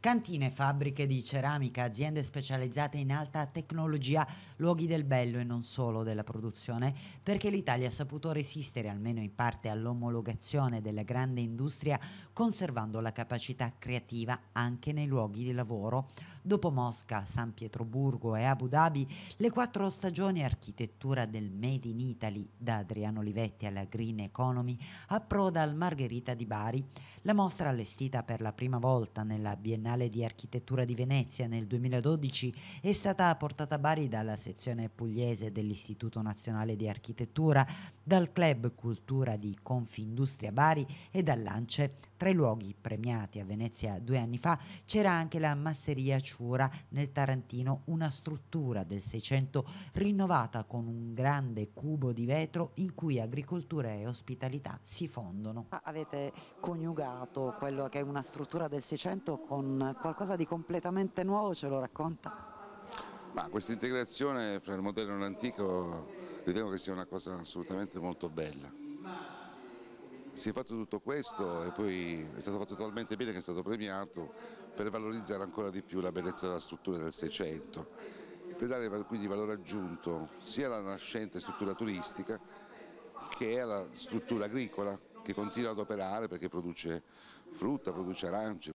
Cantine, fabbriche di ceramica, aziende specializzate in alta tecnologia, luoghi del bello e non solo della produzione, perché l'Italia ha saputo resistere almeno in parte all'omologazione della grande industria conservando la capacità creativa anche nei luoghi di lavoro. Dopo Mosca, San Pietroburgo e Abu Dhabi, le quattro stagioni architettura del Made in Italy, da Adriano Olivetti alla Green Economy, approda al Margherita di Bari. La mostra allestita per la prima volta nella Biennale Biennale di Architettura di Venezia nel 2012 è stata portata a Bari dalla sezione pugliese dell'Istituto Nazionale di Architettura, dal Club Cultura di Confindustria Bari e dal Lance. Tra i luoghi premiati a Venezia due anni fa c'era anche la Masseria Ciura nel Tarantino, una struttura del Seicento rinnovata con un grande cubo di vetro in cui agricoltura e ospitalità si fondono. Ah, avete coniugato quello che è una struttura del Seicento con qualcosa di completamente nuovo, ce lo racconta? Ma questa integrazione fra il moderno e l'antico ritengo che sia una cosa assolutamente molto bella. Si è fatto tutto questo e poi è stato fatto talmente bene che è stato premiato per valorizzare ancora di più la bellezza della struttura del Seicento e per dare quindi valore aggiunto sia alla nascente struttura turistica che alla struttura agricola che continua ad operare perché produce frutta, produce arance.